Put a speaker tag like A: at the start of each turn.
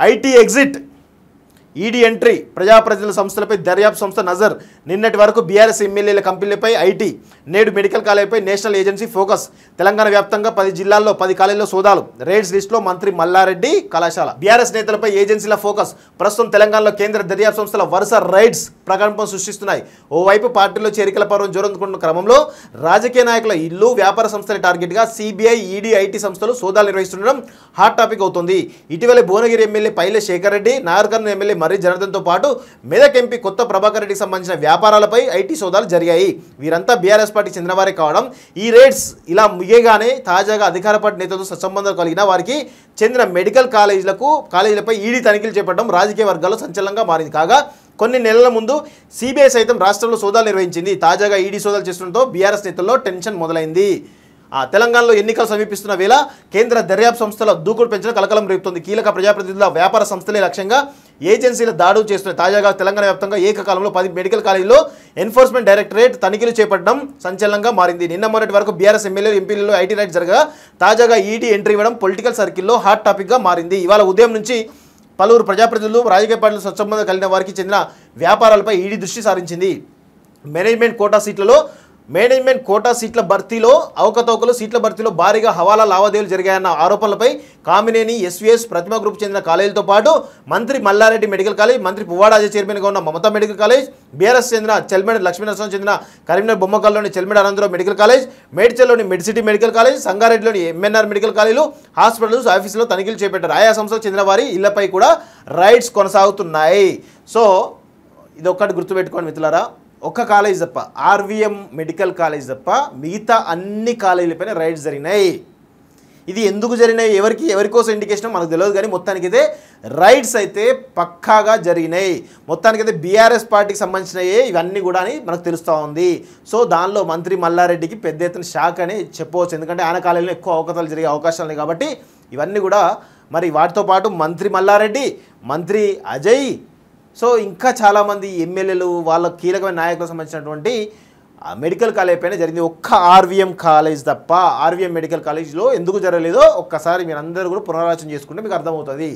A: IT exit ED entry ప్రజాప్రతినిధుల సంస్థలపై దర్యాప్తు సంస్థ నజర్ నిన్నటి వరకు బీఆర్ఎస్ ఎమ్మెల్యేల కంపెనీలపై ఐటీ నేడు మెడికల్ కాలేజీపై నేషనల్ ఏజెన్సీ ఫోకస్ తెలంగాణ వ్యాప్తంగా పది జిల్లాల్లో పది కాలేజీల్లో సోదాలు రేడ్స్ లిస్టులో మంత్రి మల్లారెడ్డి కళాశాల బీఆర్ఎస్ నేతలపై ఏజెన్సీల ఫోకస్ ప్రస్తుతం తెలంగాణలో కేంద్ర దర్యాప్తు సంస్థల వరుస రైడ్స్ ప్రకంపం సృష్టిస్తున్నాయి ఓవైపు పార్టీలో చేరికల పర్వం జోరందుకుంటున్న క్రమంలో రాజకీయ నాయకుల ఇల్లు వ్యాపార సంస్థల టార్గెట్గా సిబిఐ ఈడీ ఐటీ సంస్థలు సోదాలు నిర్వహిస్తుండడం హాట్ టాపిక్ అవుతుంది ఇటీవల భువనగిరి ఎమ్మెల్యే పైల శేఖర్ రెడ్డి నాగర్కర్ణ ఎమ్మెల్యే మర్రి జనార్దన్తో పాటు మెదక్ ఎంపీ కొత్త ప్రభాకర్ రెడ్డికి సంబంధించిన వ్యాపారాలపై ఐటీ సోదాలు జరిగాయి వీరంతా బీఆర్ఎస్ పార్టీ చెందినవారే కావడం ఈ రేట్స్ ఇలా ముగియగానే తాజాగా అధికార పార్టీ నేతలతో సత్సంబంధం కలిగిన వారికి చెందిన మెడికల్ కాలేజీలకు కాలేజీలపై ఈడీ తనిఖీలు చేపట్టడం రాజకీయ వర్గాల్లో సంచలనంగా మారింది కాగా కొన్ని నెలల ముందు సిబిఐ సైతం రాష్ట్రంలో సోదాలు నిర్వహించింది తాజాగా ఈడీ సోదాలు చేస్తుండటంతో బీఆర్ఎస్ నేతల్లో టెన్షన్ మొదలైంది ఆ తెలంగాణలో ఎన్నికలు సమీపిస్తున్న వేళ కేంద్ర దర్యాప్తు సంస్థల దూకుడు పెంచడం కలకలం రేపుతుంది కీలక ప్రజాప్రతినిధుల వ్యాపార సంస్థలే లక్ష్యంగా ఏజెన్సీల దాడులు చేస్తున్నాయి తాజాగా తెలంగాణ వ్యాప్తంగా ఏకకాలంలో పది మెడికల్ కాలేజీలో ఎన్ఫోర్స్మెంట్ డైరెక్టరేట్ తనిఖీలు చేపట్టడం సంచలనంగా మారింది నిన్న మొన్నటి వరకు బీఆర్ఎస్ ఎమ్మెల్యే ఎంపీలలో ఐటీ రైట్ జరగగా తాజాగా ఈడీ ఎంట్రీ ఇవ్వడం పొలిటికల్ సర్కిల్లో హాట్ టాపిక్గా మారింది ఇవాళ ఉదయం నుంచి పలువురు ప్రజాప్రతినిధులు రాజకీయ పార్టీలు స్వచ్ఛందం కలిగిన వారికి చెందిన వ్యాపారాలపై ఈడీ దృష్టి సారించింది మేనేజ్మెంట్ కోటా సీట్లలో మేనేజ్మెంట్ కోటా సీట్ల భర్తీలో అవకతవకలు సీట్ల భర్తీలో భారీగా హవాలా లావాదేవీలు జరిగాయన్న ఆరోపణలపై కామినేని ఎస్వీఎస్ ప్రతిమ గ్రూప్ చెందిన కాలేజీలతో పాటు మంత్రి మల్లారెడ్డి మెడికల్ కాలేజ్ మంత్రి పువ్వాడాజీ చైర్మన్గా ఉన్న మమతా మెడికల్ కాలేజ్ బీఆర్ఎస్ చెందిన చెల్మెడ లక్ష్మీనరసం చెందిన కరీంనగర్ బొమ్మకల్లోని చెల్మెడ అనంతరావు మెడికల్ కాలేజ్ మేడ్చల్లోని మెడ్సిటీ మెడికల్ కాలేజ్ సంగారెడ్డిలోని ఎంఎన్ఆర్ మెడికల్ కాలేజీలు హాస్పిటల్స్ ఆఫీసులో తనిఖీలు చేపట్టారు ఆయా సంస్థలకు చెందిన వారి ఇళ్లపై కూడా రైడ్స్ కొనసాగుతున్నాయి సో ఒక్కటి గుర్తుపెట్టుకోండి మిత్రులారా ఒక్క కాలేజ్ తప్ప ఆర్వీఎం మెడికల్ కాలేజ్ తప్ప మిగతా అన్ని కాలేజీలపైన రైడ్స్ జరిగినాయి ఇది ఎందుకు జరిగినాయి ఎవరికి ఎవరికోసం ఇండికేషన్ మనకు తెలియదు కానీ మొత్తానికైతే రైడ్స్ అయితే పక్కాగా జరిగినాయి మొత్తానికైతే బీఆర్ఎస్ పార్టీకి సంబంధించినవి ఇవన్నీ కూడా అని మనకు తెలుస్తూ ఉంది సో దానిలో మంత్రి మల్లారెడ్డికి పెద్ద ఎత్తున షాక్ అని చెప్పవచ్చు ఎందుకంటే ఆయన కాలేజీలో ఎక్కువ అవకతలు జరిగే అవకాశాలు ఉన్నాయి కాబట్టి ఇవన్నీ కూడా మరి వాటితో పాటు మంత్రి మల్లారెడ్డి మంత్రి అజయ్ సో ఇంకా చాలామంది ఎమ్మెల్యేలు వాళ్ళ కీలకమైన నాయకులకు సంబంధించినటువంటి మెడికల్ కాలేజ్ పైన జరిగింది ఒక్క ఆర్వీఎం కాలేజ్ తప్ప ఆర్వీఎం మెడికల్ కాలేజ్లో ఎందుకు జరగలేదో ఒక్కసారి మీరు అందరూ కూడా పునరాలోచన చేసుకుంటే మీకు అర్థమవుతుంది